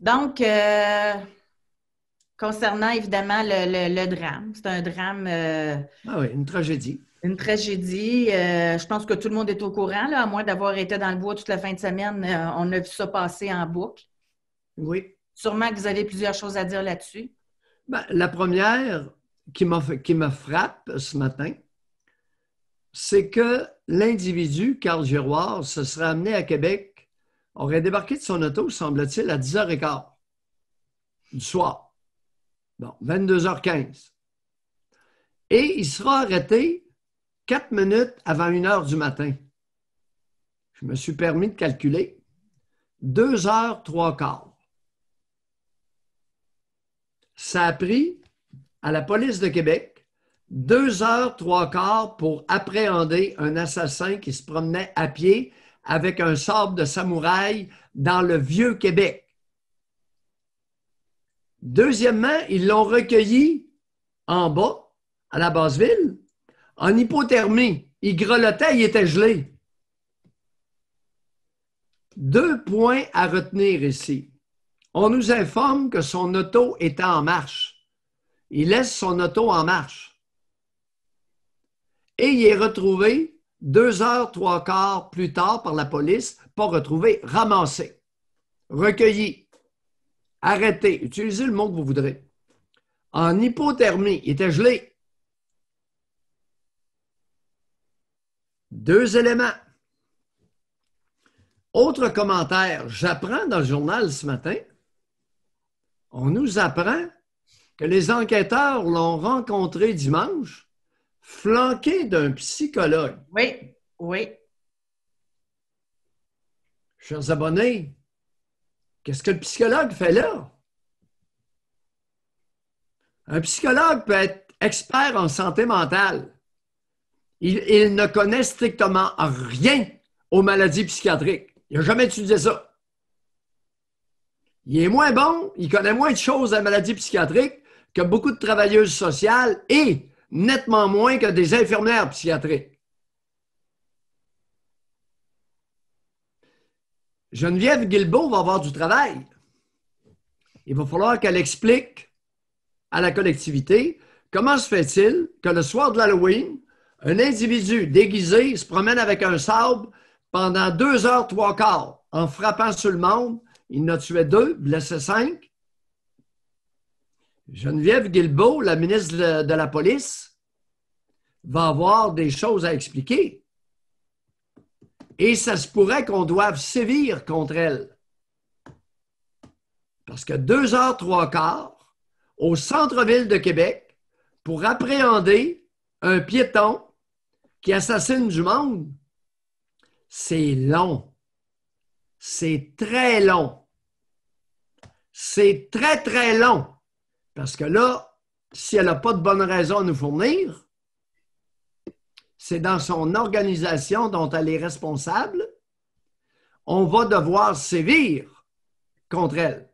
Donc, euh, concernant évidemment le, drame, c'est un drame. Euh, ah oui, une tragédie. Une tragédie. Euh, je pense que tout le monde est au courant, là, à moins d'avoir été dans le bois toute la fin de semaine. on a vu ça passer en boucle. Oui. Sûrement que vous avez plusieurs choses à dire là-dessus. Ben, la première qui me frappe ce matin, c'est que l'individu, Carl Giroir, se sera amené à Québec aurait débarqué de son auto, semble-t-il, à 10h15 du soir. Bon, 22h15. Et il sera arrêté quatre minutes avant 1h du matin. Je me suis permis de calculer. 2 h trois quarts. Ça a pris à la police de Québec 2 h trois pour appréhender un assassin qui se promenait à pied avec un sabre de samouraï dans le vieux Québec. Deuxièmement, ils l'ont recueilli en bas, à la basse ville, en hypothermie. Il grelottait, il était gelé. Deux points à retenir ici. On nous informe que son auto était en marche. Il laisse son auto en marche. Et il est retrouvé deux heures, trois quarts plus tard par la police, pas retrouvé, ramassé, recueilli, arrêté, utilisez le mot que vous voudrez. En hypothermie, il était gelé. Deux éléments. Autre commentaire, j'apprends dans le journal ce matin, on nous apprend que les enquêteurs l'ont rencontré dimanche flanqué d'un psychologue. Oui, oui. Chers abonnés, qu'est-ce que le psychologue fait là? Un psychologue peut être expert en santé mentale. Il, ne connaît strictement rien aux maladies psychiatriques. Il n'a jamais étudié ça. Il est moins bon, il connaît moins de choses à la maladie psychiatrique que beaucoup de travailleuses sociales et nettement moins que des infirmières psychiatriques. Geneviève Guilbeault va avoir du travail. Il va falloir qu'elle explique à la collectivité comment se fait-il que le soir de l'Halloween, un individu déguisé se promène avec un sabre pendant deux heures, trois quarts, en frappant sur le monde. Il en a tué deux, blessé cinq. Geneviève Guilbeault, la ministre de la Police, va avoir des choses à expliquer. Et ça se pourrait qu'on doive sévir contre elle. Parce que deux heures, trois quarts, au centre-ville de Québec, pour appréhender un piéton qui assassine du monde, c'est long. C'est très long. C'est très, très long. Parce que là, si elle n'a pas de bonne raison à nous fournir, c'est dans son organisation dont elle est responsable, on va devoir sévir contre elle.